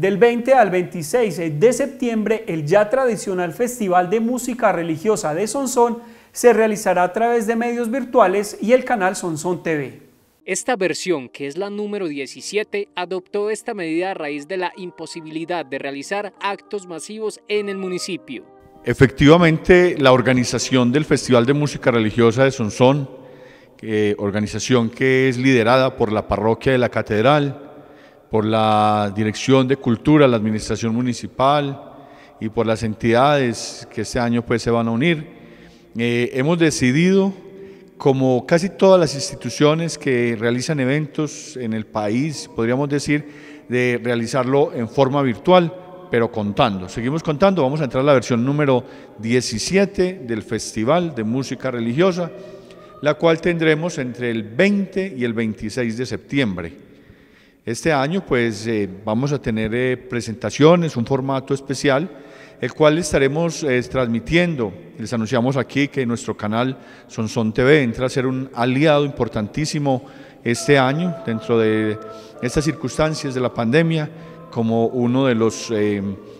Del 20 al 26 de septiembre, el ya tradicional Festival de Música Religiosa de Sonsón se realizará a través de medios virtuales y el canal Sonsón TV. Esta versión, que es la número 17, adoptó esta medida a raíz de la imposibilidad de realizar actos masivos en el municipio. Efectivamente, la organización del Festival de Música Religiosa de Sonsón, eh, organización que es liderada por la parroquia de la Catedral, por la Dirección de Cultura, la Administración Municipal y por las entidades que este año pues, se van a unir. Eh, hemos decidido, como casi todas las instituciones que realizan eventos en el país, podríamos decir, de realizarlo en forma virtual, pero contando. Seguimos contando, vamos a entrar a la versión número 17 del Festival de Música Religiosa, la cual tendremos entre el 20 y el 26 de septiembre. Este año pues eh, vamos a tener eh, presentaciones, un formato especial, el cual estaremos eh, transmitiendo. Les anunciamos aquí que nuestro canal Sonson TV entra a ser un aliado importantísimo este año dentro de estas circunstancias de la pandemia como uno de los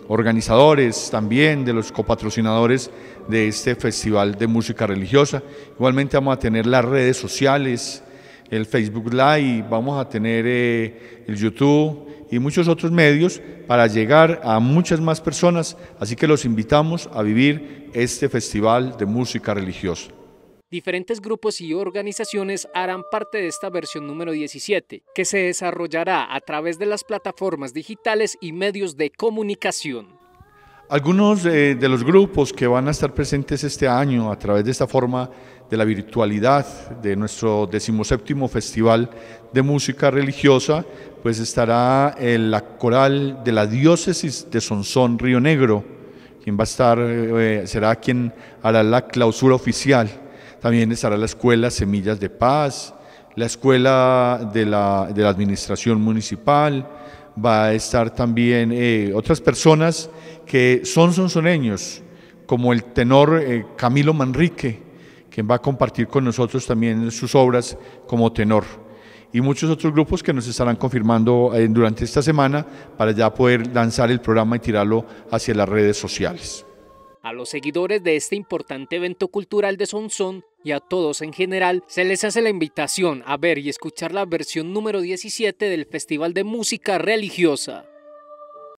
organizadores también, de los copatrocinadores de este Festival de Música Religiosa. Igualmente vamos a tener las redes sociales, el Facebook Live, vamos a tener eh, el YouTube y muchos otros medios para llegar a muchas más personas, así que los invitamos a vivir este festival de música religiosa. Diferentes grupos y organizaciones harán parte de esta versión número 17, que se desarrollará a través de las plataformas digitales y medios de comunicación. Algunos eh, de, los grupos que van a estar presentes este año a través de esta forma de la virtualidad de nuestro decimoséptimo Festival de Música Religiosa, pues estará eh, la coral de la diócesis de Sonsón Río Negro, quien va a estar, eh, será quien hará la clausura oficial. También estará la escuela Semillas de Paz, la escuela de la, de la Administración Municipal, va a estar también eh, otras personas que son sonsoneños, como el tenor eh, Camilo Manrique, quien va a compartir con nosotros también sus obras como tenor. Y muchos otros grupos que nos estarán confirmando eh, durante esta semana para ya poder lanzar el programa y tirarlo hacia las redes sociales. A los seguidores de este importante evento cultural de Sonson, y a todos en general, se les hace la invitación a ver y escuchar la versión número 17 del Festival de Música Religiosa.